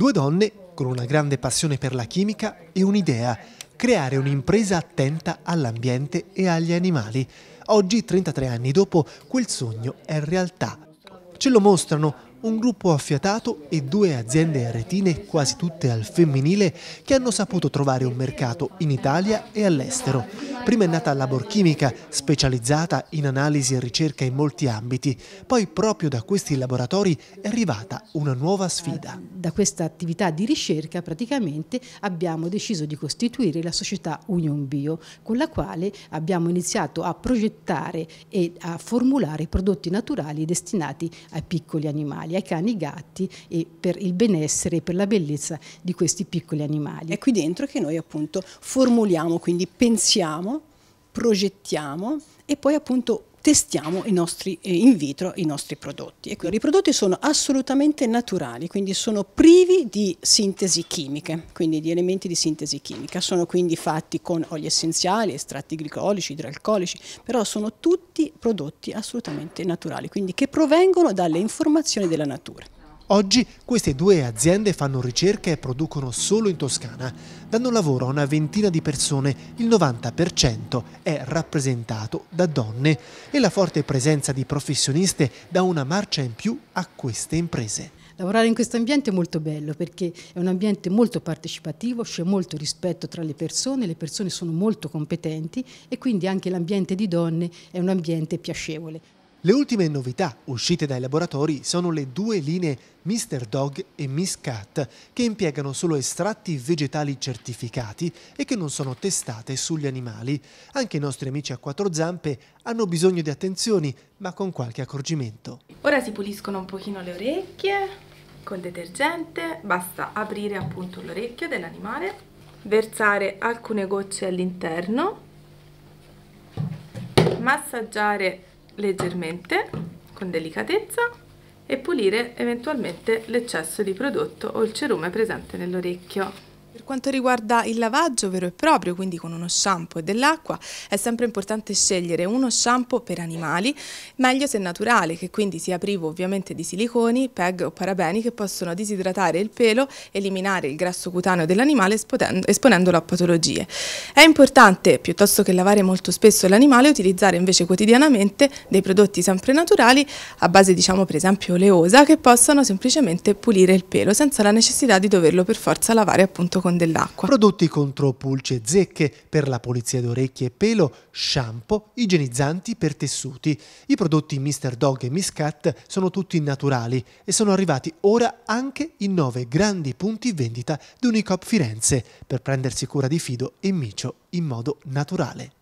Due donne con una grande passione per la chimica e un'idea, creare un'impresa attenta all'ambiente e agli animali. Oggi, 33 anni dopo, quel sogno è realtà. Ce lo mostrano un gruppo affiatato e due aziende retine, quasi tutte al femminile, che hanno saputo trovare un mercato in Italia e all'estero. Prima è nata la Borchimica, specializzata in analisi e ricerca in molti ambiti, poi proprio da questi laboratori è arrivata una nuova sfida. Eh, da questa attività di ricerca praticamente abbiamo deciso di costituire la società Union Bio, con la quale abbiamo iniziato a progettare e a formulare prodotti naturali destinati ai piccoli animali, ai cani, ai gatti e per il benessere e per la bellezza di questi piccoli animali. È qui dentro che noi appunto formuliamo, quindi pensiamo progettiamo e poi appunto testiamo nostri, eh, in vitro i nostri prodotti. Quindi, ecco, I prodotti sono assolutamente naturali, quindi sono privi di sintesi chimiche, quindi di elementi di sintesi chimica. Sono quindi fatti con oli essenziali, estratti glicolici, idroalcolici, però sono tutti prodotti assolutamente naturali, quindi che provengono dalle informazioni della natura. Oggi queste due aziende fanno ricerca e producono solo in Toscana. Danno lavoro a una ventina di persone, il 90% è rappresentato da donne e la forte presenza di professioniste dà una marcia in più a queste imprese. Lavorare in questo ambiente è molto bello perché è un ambiente molto partecipativo, c'è molto rispetto tra le persone, le persone sono molto competenti e quindi anche l'ambiente di donne è un ambiente piacevole. Le ultime novità uscite dai laboratori sono le due linee Mr. Dog e Miss Cat che impiegano solo estratti vegetali certificati e che non sono testate sugli animali. Anche i nostri amici a quattro zampe hanno bisogno di attenzioni ma con qualche accorgimento. Ora si puliscono un pochino le orecchie con detergente, basta aprire appunto l'orecchio dell'animale, versare alcune gocce all'interno, massaggiare leggermente, con delicatezza, e pulire eventualmente l'eccesso di prodotto o il cerume presente nell'orecchio. Per quanto riguarda il lavaggio vero e proprio, quindi con uno shampoo e dell'acqua, è sempre importante scegliere uno shampoo per animali, meglio se naturale, che quindi sia privo ovviamente di siliconi, PEG o parabeni che possono disidratare il pelo, eliminare il grasso cutaneo dell'animale esponendolo a patologie. È importante, piuttosto che lavare molto spesso l'animale, utilizzare invece quotidianamente dei prodotti sempre naturali, a base diciamo per esempio oleosa, che possano semplicemente pulire il pelo senza la necessità di doverlo per forza lavare appunto con dell'acqua. Prodotti contro pulce e zecche, per la pulizia d'orecchie e pelo, shampoo, igienizzanti per tessuti. I prodotti Mr. Dog e Miss Cat sono tutti naturali e sono arrivati ora anche in nove grandi punti vendita di Unicop Firenze per prendersi cura di Fido e Micio in modo naturale.